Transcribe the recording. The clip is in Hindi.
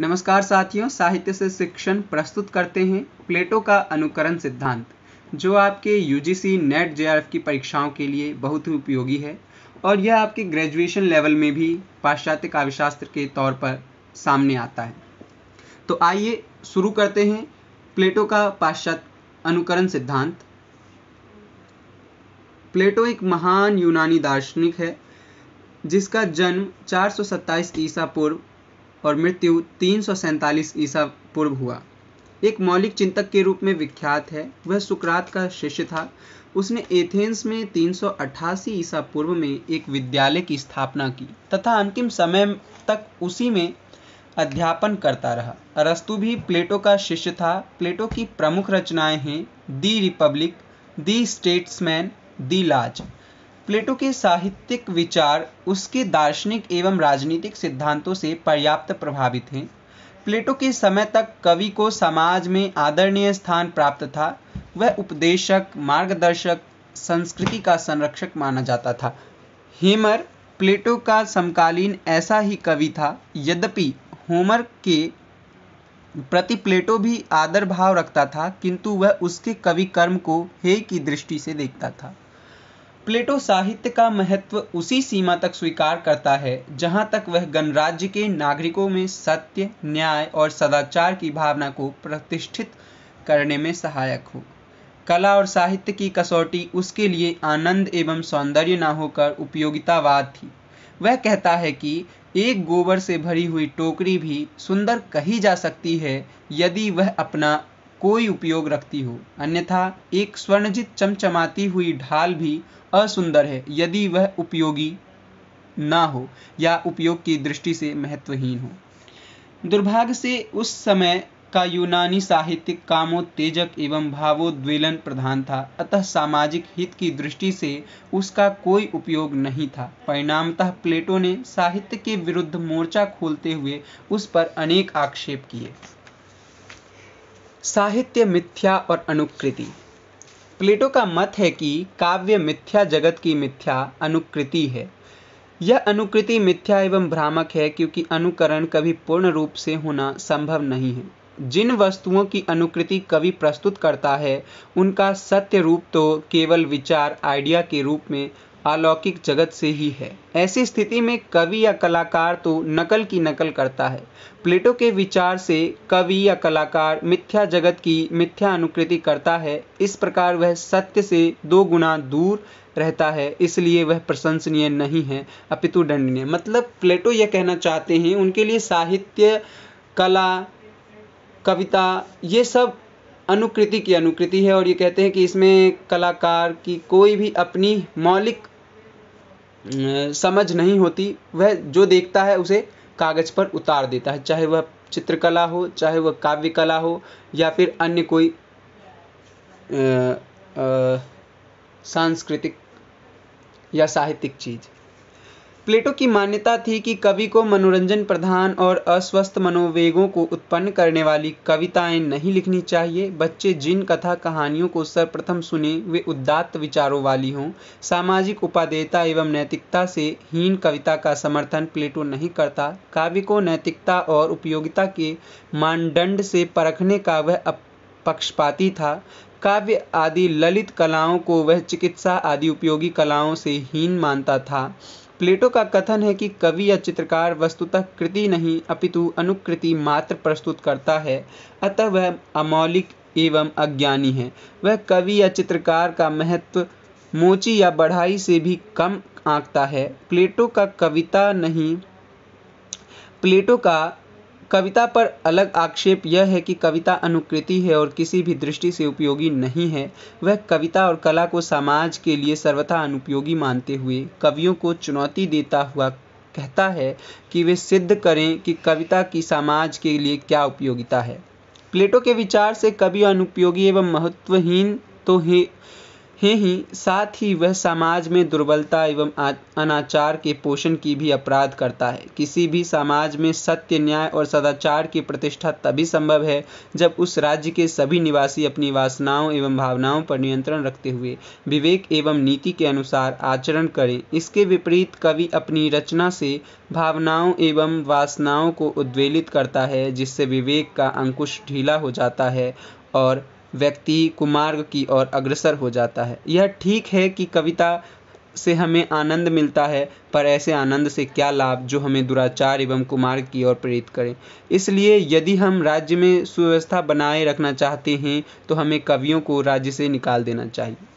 नमस्कार साथियों साहित्य से शिक्षण प्रस्तुत करते हैं प्लेटो का अनुकरण सिद्धांत जो आपके यूजीसी नेट जेआरएफ की परीक्षाओं के लिए बहुत ही उपयोगी है और यह आपके ग्रेजुएशन लेवल में भी पाश्चात्य काव्यशास्त्र के तौर पर सामने आता है तो आइए शुरू करते हैं प्लेटो का पाश्चात्य अनुकरण सिद्धांत प्लेटो एक महान यूनानी दार्शनिक है जिसका जन्म चार सौ ईसा पूर्व और मृत्यु तीन ईसा पूर्व हुआ एक मौलिक चिंतक के रूप में विख्यात है वह सुकरात का शिष्य था उसने एथेंस में 388 ईसा पूर्व में एक विद्यालय की स्थापना की तथा अंतिम समय तक उसी में अध्यापन करता रहा अरस्तु भी प्लेटो का शिष्य था प्लेटो की प्रमुख रचनाएं हैं दी रिपब्लिक दी स्टेट्समैन दी लाज प्लेटो के साहित्यिक विचार उसके दार्शनिक एवं राजनीतिक सिद्धांतों से पर्याप्त प्रभावित हैं प्लेटो के समय तक कवि को समाज में आदरणीय स्थान प्राप्त था वह उपदेशक मार्गदर्शक संस्कृति का संरक्षक माना जाता था हेमर प्लेटो का समकालीन ऐसा ही कवि था यद्यपि होमर के प्रति प्लेटो भी आदर भाव रखता था किंतु वह उसके कवि कर्म को हे की दृष्टि से देखता था प्लेटो साहित्य का महत्व उसी सीमा तक स्वीकार करता है जहां तक वह गणराज्य के नागरिकों में सत्य न्याय और सदाचार की भावना को प्रतिष्ठित करने में सहायक हो कला और साहित्य की कसौटी उसके लिए आनंद एवं सौंदर्य ना होकर उपयोगितावाद थी वह कहता है कि एक गोबर से भरी हुई टोकरी भी सुंदर कही जा सकती है यदि वह अपना कोई उपयोग रखती हो अन्यथा एक स्वर्णजित चमचमाती हुई ढाल भी असुंदर है यदि वह उपयोगी ना हो या उपयोग की दृष्टि से महत्वहीन हो दुर्भाग्य से उस समय का यूनानी साहित्य कामोत्तेजक एवं भावोद्वेलन प्रधान था अतः सामाजिक हित की दृष्टि से उसका कोई उपयोग नहीं था परिणामतः प्लेटो ने साहित्य के विरुद्ध मोर्चा खोलते हुए उस पर अनेक आक्षेप किए साहित्य मिथ्या और अनुकृति प्लेटो का मत है कि काव्य मिथ्या जगत की मिथ्या अनुकृति है यह अनुकृति मिथ्या एवं भ्रामक है क्योंकि अनुकरण कभी पूर्ण रूप से होना संभव नहीं है जिन वस्तुओं की अनुकृति कवि प्रस्तुत करता है उनका सत्य रूप तो केवल विचार आइडिया के रूप में अलौकिक जगत से ही है ऐसी स्थिति में कवि या कलाकार तो नकल की नकल करता है प्लेटो के विचार से कवि या कलाकार मिथ्या जगत की मिथ्या अनुकृति करता है इस प्रकार वह सत्य से दो गुना दूर रहता है इसलिए वह प्रशंसनीय नहीं है अपितु दंडनीय मतलब प्लेटो यह कहना चाहते हैं उनके लिए साहित्य कला कविता ये सब अनुकृति की अनुकृति है और ये कहते हैं कि इसमें कलाकार की कोई भी अपनी मौलिक समझ नहीं होती वह जो देखता है उसे कागज़ पर उतार देता है चाहे वह चित्रकला हो चाहे वह काव्य कला हो या फिर अन्य कोई सांस्कृतिक या साहित्यिक चीज़ प्लेटो की मान्यता थी कि कवि को मनोरंजन प्रधान और अस्वस्थ मनोवेगों को उत्पन्न करने वाली कविताएं नहीं लिखनी चाहिए बच्चे जिन कथा कहानियों को सर्वप्रथम सुने वे उदात्त विचारों वाली हों सामाजिक उपादेयता एवं नैतिकता से हीन कविता का समर्थन प्लेटो नहीं करता काव्य को नैतिकता और उपयोगिता के मानदंड से परखने का वह पक्षपाती था काव्य आदि ललित कलाओं को वह चिकित्सा आदि उपयोगी कलाओं से हीन मानता था प्लेटो का कथन है कि कवि या चित्रकार वस्तुतः कृति नहीं अपितु अनुकृति मात्र प्रस्तुत करता है अतः वह अमौलिक एवं अज्ञानी है वह कवि या चित्रकार का महत्व मोची या बढ़ाई से भी कम आंकता है प्लेटो का कविता नहीं प्लेटो का कविता पर अलग आक्षेप यह है कि कविता अनुकृति है और किसी भी दृष्टि से उपयोगी नहीं है वह कविता और कला को समाज के लिए सर्वथा अनुपयोगी मानते हुए कवियों को चुनौती देता हुआ कहता है कि वे सिद्ध करें कि कविता की समाज के लिए क्या उपयोगिता है प्लेटो के विचार से कवि अनुपयोगी एवं महत्वहीन तो ही ही ही साथ ही वह समाज में दुर्बलता एवं अनाचार के पोषण की भी अपराध करता है किसी भी समाज में सत्य न्याय और सदाचार की प्रतिष्ठा तभी संभव है जब उस राज्य के सभी निवासी अपनी वासनाओं एवं भावनाओं पर नियंत्रण रखते हुए विवेक एवं नीति के अनुसार आचरण करें इसके विपरीत कवि अपनी रचना से भावनाओं एवं वासनाओं को उद्वेलित करता है जिससे विवेक का अंकुश ढीला हो जाता है और व्यक्ति कुमार्ग की ओर अग्रसर हो जाता है यह ठीक है कि कविता से हमें आनंद मिलता है पर ऐसे आनंद से क्या लाभ जो हमें दुराचार एवं कुमार्ग की ओर प्रेरित करें इसलिए यदि हम राज्य में सुव्यवस्था बनाए रखना चाहते हैं तो हमें कवियों को राज्य से निकाल देना चाहिए